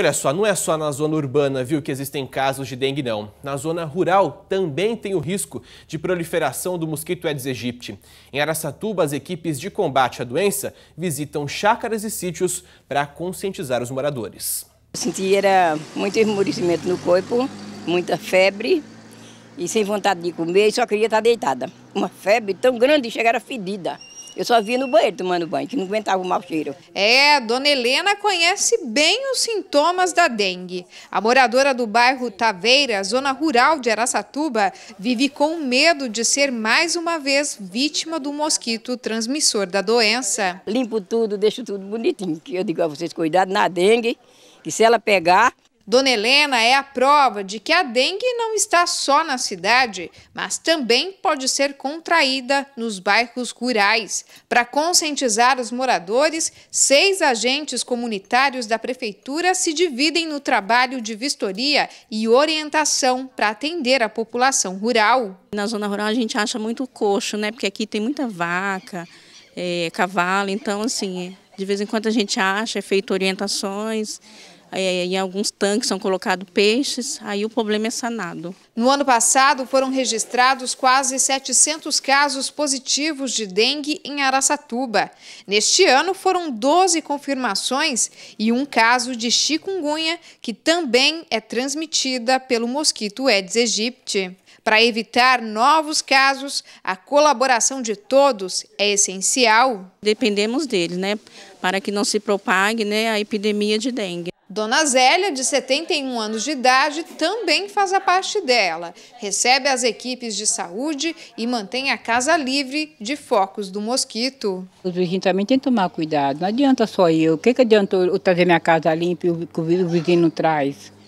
olha só, não é só na zona urbana, viu, que existem casos de dengue, não. Na zona rural também tem o risco de proliferação do mosquito Aedes aegypti. Em Araçatuba, as equipes de combate à doença visitam chácaras e sítios para conscientizar os moradores. Eu sentia muito esmorecimento no corpo, muita febre e sem vontade de comer, só queria estar deitada. Uma febre tão grande, chegara fedida. Eu só via no banheiro tomando banho, que não aguentava o mau cheiro. É, dona Helena conhece bem os sintomas da dengue. A moradora do bairro Taveira, zona rural de Araçatuba, vive com medo de ser mais uma vez vítima do mosquito transmissor da doença. Limpo tudo, deixo tudo bonitinho, que eu digo a vocês, cuidado na dengue, que se ela pegar, Dona Helena é a prova de que a dengue não está só na cidade, mas também pode ser contraída nos bairros rurais. Para conscientizar os moradores, seis agentes comunitários da prefeitura se dividem no trabalho de vistoria e orientação para atender a população rural. Na zona rural a gente acha muito coxo, né? Porque aqui tem muita vaca, é, cavalo, então assim, de vez em quando a gente acha, é feito orientações é, em alguns tanques são colocados peixes, aí o problema é sanado. No ano passado, foram registrados quase 700 casos positivos de dengue em Araçatuba. Neste ano, foram 12 confirmações e um caso de chikungunya, que também é transmitida pelo mosquito Aedes aegypti. Para evitar novos casos, a colaboração de todos é essencial. Dependemos deles, né? Para que não se propague né, a epidemia de dengue. Dona Zélia, de 71 anos de idade, também faz a parte dela. Recebe as equipes de saúde e mantém a casa livre de focos do mosquito. Os vizinhos também têm que tomar cuidado. Não adianta só eu. O que, que adianta eu trazer minha casa limpa e o vizinho não traz?